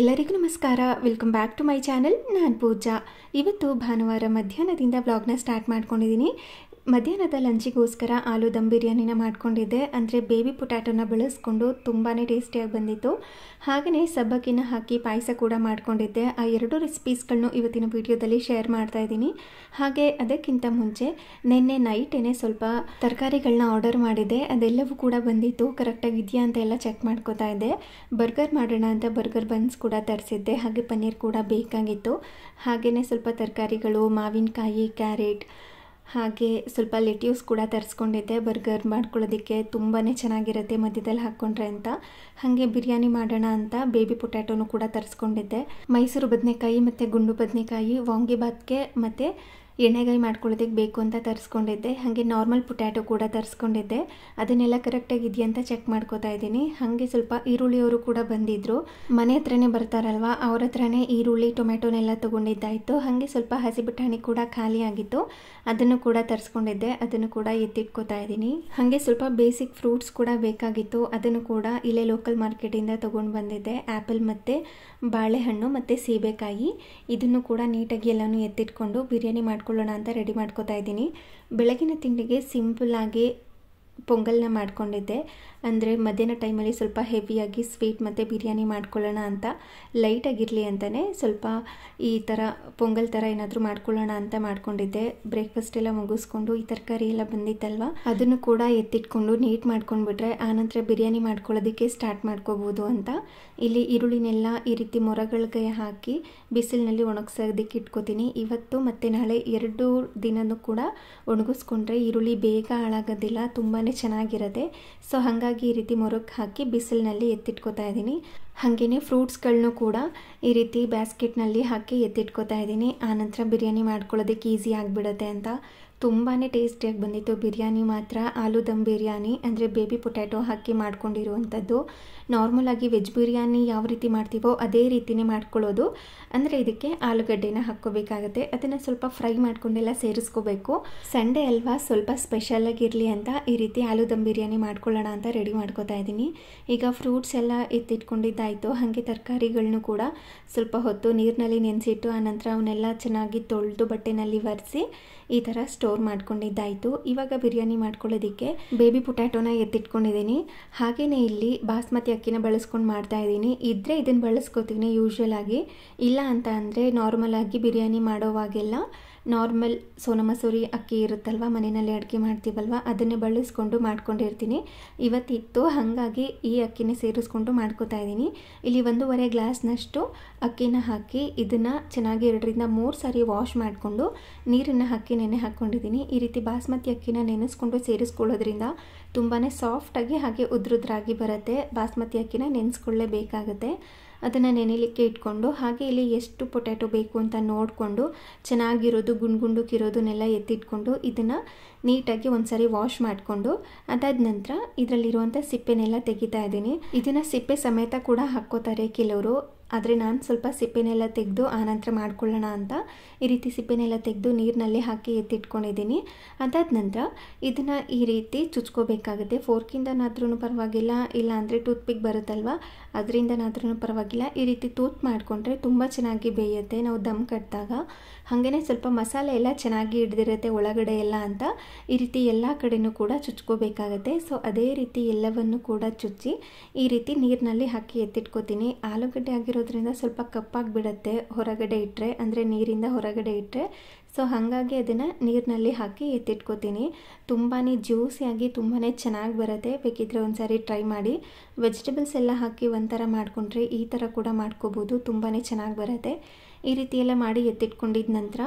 ಎಲ್ಲರಿಗೂ ನಮಸ್ಕಾರ welcome back to my channel ನಾನು ಪೂಜಾ ಇವತ್ತು ಭಾನುವಾರ ಮಧ್ಯಾಹ್ನದಿಂದ ಬ್ಲಾಗ್ನ ಸ್ಟಾರ್ಟ್ ಮಾಡ್ಕೊಂಡಿದ್ದೀನಿ ಮಧ್ಯಾಹ್ನದ ಲಂಚಿಗೋಸ್ಕರ ಆಲೂ ದಮ್ ಬಿರಿಯಾನಿನ ಮಾಡಿಕೊಂಡಿದ್ದೆ ಅಂದರೆ ಬೇಬಿ ಪೊಟ್ಯಾಟೋನ ಬಳಸ್ಕೊಂಡು ತುಂಬಾ ಟೇಸ್ಟಿಯಾಗಿ ಬಂದಿತ್ತು ಹಾಗೆಯೇ ಸಬ್ಬಕ್ಕಿನ ಹಾಕಿ ಪಾಯಸ ಕೂಡ ಮಾಡಿಕೊಂಡಿದ್ದೆ ಆ ಎರಡು ರೆಸಿಪೀಸ್ಗಳನ್ನು ಇವತ್ತಿನ ವೀಡಿಯೋದಲ್ಲಿ ಶೇರ್ ಮಾಡ್ತಾ ಇದ್ದೀನಿ ಹಾಗೆ ಅದಕ್ಕಿಂತ ಮುಂಚೆ ನಿನ್ನೆ ನೈಟೇನೆ ಸ್ವಲ್ಪ ತರಕಾರಿಗಳನ್ನ ಆರ್ಡರ್ ಮಾಡಿದ್ದೆ ಅದೆಲ್ಲವೂ ಕೂಡ ಬಂದಿತ್ತು ಕರೆಕ್ಟಾಗಿ ಇದೆಯಾ ಅಂತ ಎಲ್ಲ ಚೆಕ್ ಮಾಡ್ಕೋತಾ ಇದ್ದೆ ಬರ್ಗರ್ ಮಾಡೋಣ ಅಂತ ಬರ್ಗರ್ ಬನ್ಸ್ ಕೂಡ ತರಿಸಿದ್ದೆ ಹಾಗೆ ಪನ್ನೀರ್ ಕೂಡ ಬೇಕಾಗಿತ್ತು ಹಾಗೆಯೇ ಸ್ವಲ್ಪ ತರಕಾರಿಗಳು ಮಾವಿನಕಾಯಿ ಕ್ಯಾರೆಟ್ ಹಾಗೆ ಸ್ವಲ್ಪ ಲೆಟ್ಯೂಸ್ ಕೂಡ ತರಿಸ್ಕೊಂಡಿದ್ದೆ ಬರ್ಗರ್ ಮಾಡ್ಕೊಳ್ಳೋದಕ್ಕೆ ತುಂಬಾ ಚೆನ್ನಾಗಿರುತ್ತೆ ಮಧ್ಯದಲ್ಲಿ ಹಾಕ್ಕೊಂಡ್ರೆ ಅಂತ ಹಾಗೆ ಬಿರಿಯಾನಿ ಮಾಡೋಣ ಅಂತ ಬೇಬಿ ಪೊಟ್ಯಾಟೋನು ಕೂಡ ತರಿಸ್ಕೊಂಡಿದ್ದೆ ಮೈಸೂರು ಬದನೆಕಾಯಿ ಮತ್ತು ಗುಂಡು ಬದನೆಕಾಯಿ ವಾಂಗಿಬಾತ್ಗೆ ಮತ್ತು ಎಣ್ಣೆಗಾಯಿ ಮಾಡ್ಕೊಳ್ಳೋದಕ್ಕೆ ಬೇಕು ಅಂತ ತರಿಸ್ಕೊಂಡಿದ್ದೆ ಹಾಗೆ ನಾರ್ಮಲ್ ಪೊಟ್ಯಾಟೊ ಕೂಡ ತರಿಸ್ಕೊಂಡಿದ್ದೆ ಅದನ್ನೆಲ್ಲ ಕರೆಕ್ಟಾಗಿ ಇದೆಯಾ ಅಂತ ಚೆಕ್ ಮಾಡ್ಕೋತಾ ಇದ್ದೀನಿ ಹಾಗೆ ಸ್ವಲ್ಪ ಈರುಳ್ಳಿಯವರು ಕೂಡ ಬಂದಿದ್ದರು ಮನೆ ಹತ್ರನೇ ಬರ್ತಾರಲ್ವ ಅವ್ರ ಹತ್ರನೇ ಈರುಳ್ಳಿ ಟೊಮೆಟೊನೆಲ್ಲ ತೊಗೊಂಡಿದ್ದಾಯಿತು ಹಾಗೆ ಸ್ವಲ್ಪ ಹಸಿ ಬಟಾಣಿ ಕೂಡ ಖಾಲಿ ಆಗಿತ್ತು ಅದನ್ನು ಕೂಡ ತರಿಸ್ಕೊಂಡಿದ್ದೆ ಅದನ್ನು ಕೂಡ ಎತ್ತಿಟ್ಕೋತಾ ಇದ್ದೀನಿ ಹಾಗೆ ಸ್ವಲ್ಪ ಬೇಸಿಕ್ ಫ್ರೂಟ್ಸ್ ಕೂಡ ಬೇಕಾಗಿತ್ತು ಅದನ್ನು ಕೂಡ ಇಲ್ಲೇ ಲೋಕಲ್ ಮಾರ್ಕೆಟಿಂದ ತೊಗೊಂಡು ಬಂದಿದ್ದೆ ಆ್ಯಪಲ್ ಮತ್ತು ಬಾಳೆಹಣ್ಣು ಮತ್ತು ಸೀಬೆಕಾಯಿ ಇದನ್ನು ಕೂಡ ನೀಟಾಗಿ ಎಲ್ಲನೂ ಎತ್ತಿಟ್ಕೊಂಡು ಬಿರಿಯಾನಿ ಮಾಡಿ ಮಾಡ್ಕೊಳ್ಳೋಣ ಅಂತ ರೆಡಿ ಮಾಡ್ಕೋತಾ ಇದ್ದೀನಿ ಬೆಳಗಿನ ತಿಂಡಿಗೆ ಸಿಂಪಲ್ ಆಗಿ ಪೊಂಗಲ್ನ ಮಾಡ್ಕೊಂಡಿದ್ದೆ ಅಂದರೆ ಮಧ್ಯಾಹ್ನ ಟೈಮಲ್ಲಿ ಸ್ವಲ್ಪ ಹೆವಿಯಾಗಿ ಸ್ವೀಟ್ ಮತ್ತು ಬಿರಿಯಾನಿ ಮಾಡ್ಕೊಳ್ಳೋಣ ಅಂತ ಲೈಟಾಗಿರಲಿ ಅಂತಲೇ ಸ್ವಲ್ಪ ಈ ಥರ ಪೊಂಗಲ್ ಥರ ಏನಾದರೂ ಮಾಡ್ಕೊಳ್ಳೋಣ ಅಂತ ಮಾಡ್ಕೊಂಡಿದ್ದೆ ಬ್ರೇಕ್ಫಾಸ್ಟ್ ಎಲ್ಲ ಮುಗಿಸ್ಕೊಂಡು ಈ ತರಕಾರಿ ಎಲ್ಲ ಬಂದಿತ್ತಲ್ವ ಅದನ್ನು ಕೂಡ ಎತ್ತಿಟ್ಕೊಂಡು ನೀಟ್ ಮಾಡ್ಕೊಂಡ್ಬಿಟ್ರೆ ಆನಂತರ ಬಿರಿಯಾನಿ ಮಾಡ್ಕೊಳ್ಳೋದಕ್ಕೆ ಸ್ಟಾರ್ಟ್ ಮಾಡ್ಕೋಬೋದು ಅಂತ ಇಲ್ಲಿ ಈರುಳ್ಳಿನೆಲ್ಲ ಈ ರೀತಿ ಮೊರಗಳಿಗೆ ಹಾಕಿ ಬಿಸಿಲಿನಲ್ಲಿ ಒಣಗಿಸೋದಕ್ಕೆ ಇಟ್ಕೋತೀನಿ ಇವತ್ತು ಮತ್ತು ನಾಳೆ ಎರಡು ದಿನನೂ ಕೂಡ ಒಣಗಿಸ್ಕೊಂಡ್ರೆ ಈರುಳ್ಳಿ ಬೇಗ ಹಾಳಾಗೋದಿಲ್ಲ ತುಂಬಾ ಚೆನ್ನಾಗಿರುತ್ತೆ ಸೊ ಹಾಗಾಗಿ ಈ ರೀತಿ ಮೊರಕ್ಕೆ ಹಾಕಿ ಬಿಸಿಲಿನಲ್ಲಿ ಎತ್ತಿಟ್ಕೋತಾ ಇದ್ದೀನಿ ಹಾಗೆಯೇ ಫ್ರೂಟ್ಸ್ಗಳನ್ನು ಕೂಡ ಈ ರೀತಿ ಬ್ಯಾಸ್ಕೆಟ್ನಲ್ಲಿ ಹಾಕಿ ಎತ್ತಿಟ್ಕೋತಾ ಇದ್ದೀನಿ ಆನಂತರ ಬಿರಿಯಾನಿ ಮಾಡ್ಕೊಳ್ಳೋದಕ್ಕೆ ಈಸಿ ಆಗಿಬಿಡುತ್ತೆ ಅಂತ ತುಂಬಾ ಟೇಸ್ಟಿಯಾಗಿ ಬಂದಿತ್ತು ಬಿರಿಯಾನಿ ಮಾತ್ರ ಆಲೂ ದಮ್ ಬಿರಿಯಾನಿ ಅಂದರೆ ಬೇಬಿ ಪೊಟ್ಯಾಟೊ ಹಾಕಿ ಮಾಡ್ಕೊಂಡಿರುವಂಥದ್ದು ನಾರ್ಮಲಾಗಿ ವೆಜ್ ಬಿರಿಯಾನಿ ಯಾವ ರೀತಿ ಮಾಡ್ತೀವೋ ಅದೇ ರೀತಿಯೇ ಮಾಡ್ಕೊಳ್ಳೋದು ಅಂದರೆ ಇದಕ್ಕೆ ಆಲೂಗಡ್ಡೆನ ಹಾಕ್ಕೋಬೇಕಾಗತ್ತೆ ಅದನ್ನು ಸ್ವಲ್ಪ ಫ್ರೈ ಮಾಡ್ಕೊಂಡೆಲ್ಲ ಸೇರಿಸ್ಕೋಬೇಕು ಸಂಡೇ ಅಲ್ವಾ ಸ್ವಲ್ಪ ಸ್ಪೆಷಲಾಗಿರಲಿ ಅಂತ ಈ ರೀತಿ ಆಲೂ ದಮ್ ಬಿರಿಯಾನಿ ಮಾಡ್ಕೊಳ್ಳೋಣ ಅಂತ ರೆಡಿ ಮಾಡ್ಕೋತಾ ಇದ್ದೀನಿ ಈಗ ಫ್ರೂಟ್ಸ್ ಎಲ್ಲ ಎತ್ತಿಟ್ಕೊಂಡಿದ್ದಾಯಿತು ಹಾಗೆ ತರಕಾರಿಗಳನ್ನೂ ಕೂಡ ಸ್ವಲ್ಪ ಹೊತ್ತು ನೀರಿನಲ್ಲಿ ನೆನೆಸಿಟ್ಟು ಆನಂತರ ಅವನ್ನೆಲ್ಲ ಚೆನ್ನಾಗಿ ತೊಳೆದು ಬಟ್ಟೆನಲ್ಲಿ ಒರೆಸಿ ಈ ಥರ ಸ್ಟೋರ್ ಮಾಡ್ಕೊಂಡಿದ್ದಾಯಿತು ಇವಾಗ ಬಿರಿಯಾನಿ ಮಾಡ್ಕೊಳ್ಳೋದಕ್ಕೆ ಬೇಬಿ ಪೊಟ್ಯಾಟೋನ ಎತ್ತಿಟ್ಕೊಂಡಿದ್ದೀನಿ ಹಾಗೆಯೇ ಇಲ್ಲಿ ಬಾಸ್ಮತಿ ಅಕ್ಕಿನ ಬಳಸ್ಕೊಂಡು ಮಾಡ್ತಾ ಇದ್ದೀನಿ ಇದ್ದರೆ ಇದನ್ನು ಬಳಸ್ಕೊತೀನಿ ಯೂಶ್ವಲ್ ಆಗಿ ಇಲ್ಲ ಅಂತ ಅಂದರೆ ನಾರ್ಮಲ್ ಆಗಿ ಬಿರಿಯಾನಿ ಮಾಡೋವಾಗೆಲ್ಲ ನಾರ್ಮಲ್ ಸೋನ ಮಸೂರಿ ಅಕ್ಕಿ ಇರುತ್ತಲ್ವ ಮನೆಯಲ್ಲಿ ಅಡುಗೆ ಮಾಡ್ತೀವಲ್ವ ಅದನ್ನೇ ಬಳಸ್ಕೊಂಡು ಮಾಡ್ಕೊಂಡಿರ್ತೀನಿ ಇವತ್ತಿತ್ತು ಹಾಗಾಗಿ ಈ ಅಕ್ಕಿನೇ ಸೇರಿಸ್ಕೊಂಡು ಮಾಡ್ಕೋತಾ ಇದ್ದೀನಿ ಇಲ್ಲಿ ಒಂದೂವರೆ ಗ್ಲಾಸ್ನಷ್ಟು ಅಕ್ಕಿನ ಹಾಕಿ ಇದನ್ನು ಚೆನ್ನಾಗಿ ಎರಡರಿಂದ ಮೂರು ಸಾರಿ ವಾಶ್ ಮಾಡಿಕೊಂಡು ನೀರನ್ನು ಹಾಕಿ ನೆನೆ ಹಾಕ್ಕೊಂಡಿದ್ದೀನಿ ಈ ರೀತಿ ಬಾಸ್ಮತಿ ಅಕ್ಕಿನ ನೆನೆಸ್ಕೊಂಡು ಸೇರಿಸ್ಕೊಳ್ಳೋದ್ರಿಂದ ತುಂಬಾ ಸಾಫ್ಟಾಗಿ ಹಾಗೆ ಉದ್ರದ್ರಾಗಿ ಬರುತ್ತೆ ಬಾಸ್ಮತಿ ಅಕ್ಕಿನ ಬೇಕಾಗುತ್ತೆ ಅದನ್ನು ನೆನೆಲಿಕ್ಕೆ ಇಟ್ಕೊಂಡು ಹಾಗೆ ಇಲ್ಲಿ ಎಷ್ಟು ಪೊಟ್ಯಾಟೊ ಬೇಕು ಅಂತ ನೋಡಿಕೊಂಡು ಚೆನ್ನಾಗಿರೋದು ಗುಂಡ್ ಗುಂಡಕ್ಕಿರೋದನ್ನೆಲ್ಲ ಎತ್ತಿಟ್ಕೊಂಡು ಇದನ್ನು ನೀಟಾಗಿ ಒಂದ್ಸರಿ ವಾಶ್ ಮಾಡಿಕೊಂಡು ಅದಾದ ನಂತರ ಇದರಲ್ಲಿರುವಂಥ ಸಿಪ್ಪೆನೆಲ್ಲ ತೆಗಿತಾ ಇದ್ದೀನಿ ಇದನ್ನು ಸಿಪ್ಪೆ ಸಮೇತ ಕೂಡ ಹಾಕ್ಕೋತಾರೆ ಕೆಲವರು ಆದರೆ ನಾನು ಸ್ವಲ್ಪ ಸಿಪ್ಪೆನೆಲ್ಲ ತೆಗೆದು ಆನಂತರ ಮಾಡ್ಕೊಳ್ಳೋಣ ಅಂತ ಈ ರೀತಿ ಸಿಪ್ಪೆನೆಲ್ಲ ತೆಗೆದು ನೀರಿನಲ್ಲಿ ಹಾಕಿ ಎತ್ತಿಟ್ಕೊಂಡಿದ್ದೀನಿ ಅದಾದ ನಂತರ ಇದನ್ನು ಈ ರೀತಿ ಚುಚ್ಕೋಬೇಕಾಗುತ್ತೆ ಫೋರ್ಕಿಂದನಾದ್ರೂ ಪರವಾಗಿಲ್ಲ ಇಲ್ಲ ಅಂದರೆ ಪಿಕ್ ಬರುತ್ತಲ್ವ ಅದರಿಂದನಾದ್ರೂ ಪರವಾಗಿಲ್ಲ ಈ ರೀತಿ ತೂತ್ ಮಾಡಿಕೊಂಡ್ರೆ ತುಂಬ ಚೆನ್ನಾಗಿ ಬೇಯುತ್ತೆ ನಾವು ದಮ್ ಕಟ್ಟಿದಾಗ ಹಾಗೆಯೇ ಸ್ವಲ್ಪ ಮಸಾಲೆ ಎಲ್ಲ ಚೆನ್ನಾಗಿ ಹಿಡ್ದಿರುತ್ತೆ ಒಳಗಡೆ ಎಲ್ಲ ಅಂತ ಈ ರೀತಿ ಎಲ್ಲ ಕಡೆಯೂ ಕೂಡ ಚುಚ್ಕೋಬೇಕಾಗತ್ತೆ ಸೊ ಅದೇ ರೀತಿ ಎಲ್ಲವನ್ನು ಕೂಡ ಚುಚ್ಚಿ ಈ ರೀತಿ ನೀರಿನಲ್ಲಿ ಹಾಕಿ ಎತ್ತಿಟ್ಕೋತೀನಿ ಆಲೂಗಡ್ಡೆ ಆಗಿರೋ ಹಾಕಿರೋದ್ರಿಂದ ಸ್ವಲ್ಪ ಬಿಡುತ್ತೆ ಹೊರಗಡೆ ಇಟ್ಟರೆ ಅಂದರೆ ನೀರಿಂದ ಹೊರಗಡೆ ಇಟ್ಟರೆ ಸೊ ಹಾಗಾಗಿ ಅದನ್ನು ನೀರಿನಲ್ಲಿ ಹಾಕಿ ಎತ್ತಿಟ್ಕೋತೀನಿ ತುಂಬಾ ಜ್ಯೂಸಿಯಾಗಿ ತುಂಬಾ ಚೆನ್ನಾಗಿ ಬರುತ್ತೆ ಬೇಕಿದ್ರೆ ಒಂದು ಸಾರಿ ಟ್ರೈ ಮಾಡಿ ವೆಜಿಟೇಬಲ್ಸ್ ಎಲ್ಲ ಹಾಕಿ ಒಂಥರ ಮಾಡಿಕೊಂಡ್ರೆ ಈ ಥರ ಕೂಡ ಮಾಡ್ಕೋಬೋದು ತುಂಬಾ ಚೆನ್ನಾಗಿ ಬರುತ್ತೆ ಈ ರೀತಿ ಮಾಡಿ ಎತ್ತಿಟ್ಕೊಂಡಿದ್ದ ನಂತರ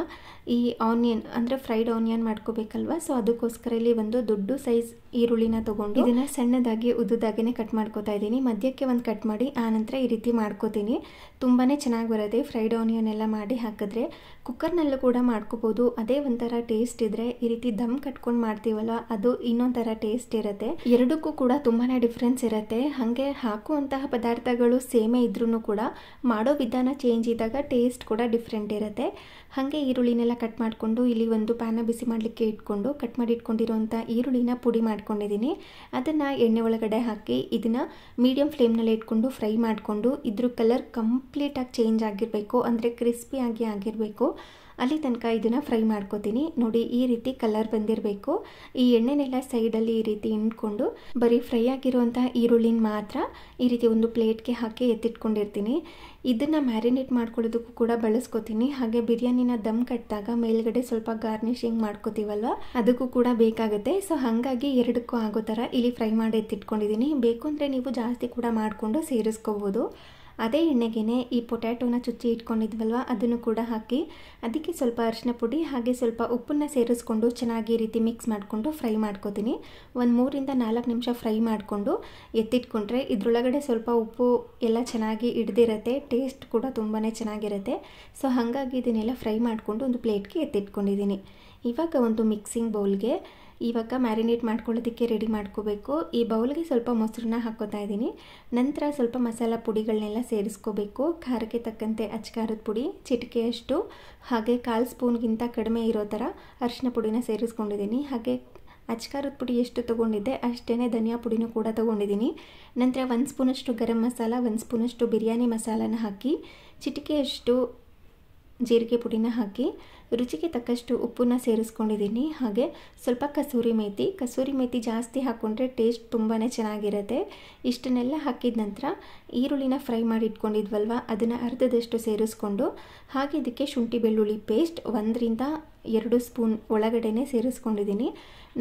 ಈ ಆನಿಯನ್ ಅಂದರೆ ಫ್ರೈಡ್ ಆನಿಯನ್ ಮಾಡ್ಕೋಬೇಕಲ್ವ ಸೊ ಅದಕ್ಕೋಸ್ಕರ ಇಲ್ಲಿ ಒಂದು ದೊಡ್ಡ ಸೈಜ್ ಈರುಳ್ಳಿನ ತೊಗೊಂಡು ಇದನ್ನು ಸಣ್ಣದಾಗಿ ಉದ್ದುದಾಗೇ ಕಟ್ ಮಾಡ್ಕೋತಾ ಇದ್ದೀನಿ ಮಧ್ಯಕ್ಕೆ ಒಂದು ಕಟ್ ಮಾಡಿ ಆನಂತರ ಈ ರೀತಿ ಮಾಡ್ಕೋತೀನಿ ತುಂಬಾ ಚೆನ್ನಾಗಿ ಬರುತ್ತೆ ಫ್ರೈಡ್ ಆನಿಯನ್ ಎಲ್ಲ ಮಾಡಿ ಹಾಕಿದ್ರೆ ಕುಕ್ಕರ್ನಲ್ಲೂ ಕೂಡ ಮಾಡ್ಕೋಬೋದು ಅದೇ ಒಂಥರ ಟೇಸ್ಟ್ ಇದ್ದರೆ ಈ ರೀತಿ ದಮ್ ಕಟ್ಕೊಂಡು ಮಾಡ್ತೀವಲ್ಲ ಅದು ಇನ್ನೊಂಥರ ಟೇಸ್ಟ್ ಇರುತ್ತೆ ಎರಡಕ್ಕೂ ಕೂಡ ತುಂಬಾ ಡಿಫ್ರೆನ್ಸ್ ಇರುತ್ತೆ ಹಾಗೆ ಹಾಕುವಂತಹ ಪದಾರ್ಥಗಳು ಸೇಮೇ ಇದ್ರೂ ಕೂಡ ಮಾಡೋ ವಿಧಾನ ಚೇಂಜ್ ಇದ್ದಾಗ ಟೇಸ್ಟ್ ಕೂಡ ಡಿಫ್ರೆಂಟ್ ಇರುತ್ತೆ ಹಾಗೆ ಈರುಳ್ಳಿನೆಲ್ಲ ಕಟ್ ಮಾಡಿಕೊಂಡು ಇಲ್ಲಿ ಒಂದು ಪ್ಯಾನ ಬಿಸಿ ಮಾಡಲಿಕ್ಕೆ ಇಟ್ಕೊಂಡು ಕಟ್ ಮಾಡಿ ಇಟ್ಕೊಂಡಿರುವಂಥ ಈರುಳ್ಳಿನ ಪುಡಿ ಮಾಡ್ಕೊಂಡಿದ್ದೀನಿ ಅದನ್ನು ಎಣ್ಣೆ ಒಳಗಡೆ ಹಾಕಿ ಇದನ್ನು ಮೀಡಿಯಮ್ ಫ್ಲೇಮ್ನಲ್ಲಿ ಇಟ್ಕೊಂಡು ಫ್ರೈ ಮಾಡಿಕೊಂಡು ಇದ್ರ ಕಲರ್ ಕಂಪ್ಲೀಟಾಗಿ ಚೇಂಜ್ ಆಗಿರಬೇಕು ಅಂದರೆ ಕ್ರಿಸ್ಪಿಯಾಗಿ ಆಗಿರಬೇಕು ಅಲ್ಲಿ ತನಕ ಇದನ್ನು ಫ್ರೈ ಮಾಡ್ಕೋತೀನಿ ನೋಡಿ ಈ ರೀತಿ ಕಲರ್ ಬಂದಿರಬೇಕು ಈ ಎಣ್ಣೆನೆಲ್ಲ ಸೈಡಲ್ಲಿ ಈ ರೀತಿ ಇಂಡ್ಕೊಂಡು ಬರೀ ಫ್ರೈ ಆಗಿರುವಂಥ ಈರುಳ್ಳಿನ ಮಾತ್ರ ಈ ರೀತಿ ಒಂದು ಪ್ಲೇಟ್ಗೆ ಹಾಕಿ ಎತ್ತಿಟ್ಕೊಂಡಿರ್ತೀನಿ ಇದನ್ನು ಮ್ಯಾರಿನೇಟ್ ಮಾಡ್ಕೊಳ್ಳೋದಕ್ಕೂ ಕೂಡ ಬಳಸ್ಕೋತೀನಿ ಹಾಗೆ ಬಿರಿಯಾನಿನ ದಮ್ ಕಟ್ಟಿದಾಗ ಮೇಲ್ಗಡೆ ಸ್ವಲ್ಪ ಗಾರ್ನಿಷಿಂಗ್ ಮಾಡ್ಕೋತೀವಲ್ವ ಅದಕ್ಕೂ ಕೂಡ ಬೇಕಾಗುತ್ತೆ ಸೊ ಹಾಗಾಗಿ ಎರಡಕ್ಕೂ ಆಗೋ ಥರ ಇಲ್ಲಿ ಫ್ರೈ ಮಾಡಿ ಎತ್ತಿಟ್ಕೊಂಡಿದ್ದೀನಿ ಬೇಕು ಅಂದರೆ ನೀವು ಜಾಸ್ತಿ ಕೂಡ ಮಾಡಿಕೊಂಡು ಸೇರಿಸ್ಕೋಬೋದು ಅದೇ ಎಣ್ಣೆಗೆ ಈ ಪೊಟ್ಯಾಟೋನ ಚುಚ್ಚಿ ಇಟ್ಕೊಂಡಿದ್ವಲ್ವ ಅದನ್ನು ಕೂಡ ಹಾಕಿ ಅದಕ್ಕೆ ಸ್ವಲ್ಪ ಅರಿಶಿನ ಪುಡಿ ಹಾಗೆ ಸ್ವಲ್ಪ ಉಪ್ಪನ್ನ ಸೇರಿಸ್ಕೊಂಡು ಚೆನ್ನಾಗಿ ರೀತಿ ಮಿಕ್ಸ್ ಮಾಡಿಕೊಂಡು ಫ್ರೈ ಮಾಡ್ಕೋತೀನಿ ಒಂದು ಮೂರಿಂದ ನಾಲ್ಕು ನಿಮಿಷ ಫ್ರೈ ಮಾಡಿಕೊಂಡು ಎತ್ತಿಟ್ಕೊಂಡ್ರೆ ಇದರೊಳಗಡೆ ಸ್ವಲ್ಪ ಉಪ್ಪು ಎಲ್ಲ ಚೆನ್ನಾಗಿ ಹಿಡ್ದಿರತ್ತೆ ಟೇಸ್ಟ್ ಕೂಡ ತುಂಬಾ ಚೆನ್ನಾಗಿರುತ್ತೆ ಸೊ ಹಾಗಾಗಿ ಇದನ್ನೆಲ್ಲ ಫ್ರೈ ಮಾಡಿಕೊಂಡು ಒಂದು ಪ್ಲೇಟ್ಗೆ ಎತ್ತಿಟ್ಕೊಂಡಿದ್ದೀನಿ ಇವಾಗ ಒಂದು ಮಿಕ್ಸಿಂಗ್ ಬೌಲ್ಗೆ ಇವಾಗ ಮ್ಯಾರಿನೇಟ್ ಮಾಡ್ಕೊಳ್ಳೋದಕ್ಕೆ ರೆಡಿ ಮಾಡ್ಕೋಬೇಕು ಈ ಬೌಲ್ಗೆ ಸ್ವಲ್ಪ ಮೊಸರನ್ನ ಹಾಕೋತಾ ಇದ್ದೀನಿ ನಂತರ ಸ್ವಲ್ಪ ಮಸಾಲ ಪುಡಿಗಳನ್ನೆಲ್ಲ ಸೇರಿಸ್ಕೋಬೇಕು ಖಾರಕ್ಕೆ ತಕ್ಕಂತೆ ಅಚ್ಕಾರದ ಪುಡಿ ಚಿಟಿಕೆಯಷ್ಟು ಹಾಗೆ ಕಾಲು ಸ್ಪೂನ್ಗಿಂತ ಕಡಿಮೆ ಇರೋ ಥರ ಅರಿಶಿನ ಪುಡಿನ ಸೇರಿಸ್ಕೊಂಡಿದ್ದೀನಿ ಹಾಗೆ ಅಚ್ಕಾರದ ಪುಡಿ ಎಷ್ಟು ತೊಗೊಂಡಿದ್ದೆ ಅಷ್ಟೇ ಧನಿಯಾ ಪುಡಿನೂ ಕೂಡ ತೊಗೊಂಡಿದ್ದೀನಿ ನಂತರ ಒಂದು ಸ್ಪೂನಷ್ಟು ಗರಂ ಮಸಾಲ ಒಂದು ಸ್ಪೂನಷ್ಟು ಬಿರಿಯಾನಿ ಮಸಾಲನ ಹಾಕಿ ಚಿಟಿಕೆಯಷ್ಟು ಜೀರಿಗೆ ಪುಡಿನ ಹಾಕಿ ರುಚಿಗೆ ತಕ್ಕಷ್ಟು ಉಪ್ಪನ್ನ ಸೇರಿಸ್ಕೊಂಡಿದ್ದೀನಿ ಹಾಗೆ ಸ್ವಲ್ಪ ಕಸೂರಿ ಮೇಥಿ ಕಸೂರಿ ಮೇಥಿ ಜಾಸ್ತಿ ಹಾಕ್ಕೊಂಡ್ರೆ ಟೇಸ್ಟ್ ತುಂಬಾ ಚೆನ್ನಾಗಿರುತ್ತೆ ಇಷ್ಟನ್ನೆಲ್ಲ ಹಾಕಿದ ನಂತರ ಈರುಳ್ಳಿನ ಫ್ರೈ ಮಾಡಿ ಇಟ್ಕೊಂಡಿದ್ವಲ್ವ ಅದನ್ನು ಅರ್ಧದಷ್ಟು ಸೇರಿಸ್ಕೊಂಡು ಹಾಗೆ ಇದಕ್ಕೆ ಶುಂಠಿ ಬೆಳ್ಳುಳ್ಳಿ ಪೇಸ್ಟ್ ಒಂದರಿಂದ ಎರಡು ಸ್ಪೂನ್ ಒಳಗಡೆನೆ ಸೇರಿಸ್ಕೊಂಡಿದ್ದೀನಿ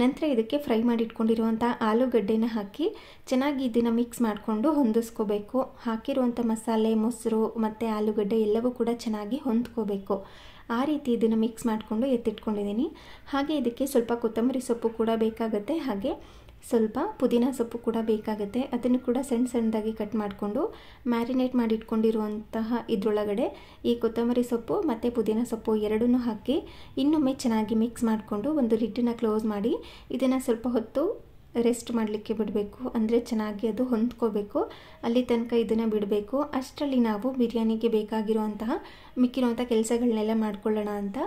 ನಂತರ ಇದಕ್ಕೆ ಫ್ರೈ ಮಾಡಿಟ್ಕೊಂಡಿರುವಂಥ ಆಲೂಗಡ್ಡೆನ ಹಾಕಿ ಚೆನ್ನಾಗಿ ಇದನ್ನು ಮಿಕ್ಸ್ ಮಾಡಿಕೊಂಡು ಹೊಂದಿಸ್ಕೋಬೇಕು ಹಾಕಿರುವಂಥ ಮಸಾಲೆ ಮೊಸರು ಮತ್ತು ಆಲೂಗಡ್ಡೆ ಎಲ್ಲವೂ ಕೂಡ ಚೆನ್ನಾಗಿ ಹೊಂದ್ಕೋಬೇಕು ಆ ರೀತಿ ಇದನ್ನು ಮಿಕ್ಸ್ ಮಾಡಿಕೊಂಡು ಎತ್ತಿಟ್ಕೊಂಡಿದ್ದೀನಿ ಹಾಗೆ ಇದಕ್ಕೆ ಸ್ವಲ್ಪ ಕೊತ್ತಂಬರಿ ಸೊಪ್ಪು ಕೂಡ ಬೇಕಾಗುತ್ತೆ ಹಾಗೆ ಸ್ವಲ್ಪ ಪುದೀನ ಸೊಪ್ಪು ಕೂಡ ಬೇಕಾಗುತ್ತೆ ಅದನ್ನು ಕೂಡ ಸಣ್ಣ ಸಣ್ಣದಾಗಿ ಕಟ್ ಮಾಡಿಕೊಂಡು ಮ್ಯಾರಿನೇಟ್ ಮಾಡಿಟ್ಕೊಂಡಿರುವಂತಹ ಇದ್ರೊಳಗಡೆ ಇದರೊಳಗಡೆ ಈ ಕೊತ್ತಂಬರಿ ಸೊಪ್ಪು ಮತ್ತು ಪುದೀನ ಸೊಪ್ಪು ಎರಡನ್ನೂ ಹಾಕಿ ಇನ್ನೊಮ್ಮೆ ಚೆನ್ನಾಗಿ ಮಿಕ್ಸ್ ಮಾಡಿಕೊಂಡು ಒಂದು ಲಿಡ್ಡನ್ನು ಕ್ಲೋಸ್ ಮಾಡಿ ಇದನ್ನು ಸ್ವಲ್ಪ ಹೊತ್ತು ರೆಸ್ಟ್ ಮಾಡಲಿಕ್ಕೆ ಬಿಡಬೇಕು ಅಂದರೆ ಚೆನ್ನಾಗಿ ಅದು ಹೊಂದ್ಕೋಬೇಕು ಅಲ್ಲಿ ತನಕ ಇದನ್ನು ಬಿಡಬೇಕು ಅಷ್ಟರಲ್ಲಿ ನಾವು ಬಿರಿಯಾನಿಗೆ ಬೇಕಾಗಿರುವಂತಹ ಮಿಕ್ಕಿರುವಂಥ ಕೆಲಸಗಳನ್ನೆಲ್ಲ ಮಾಡ್ಕೊಳ್ಳೋಣ ಅಂತ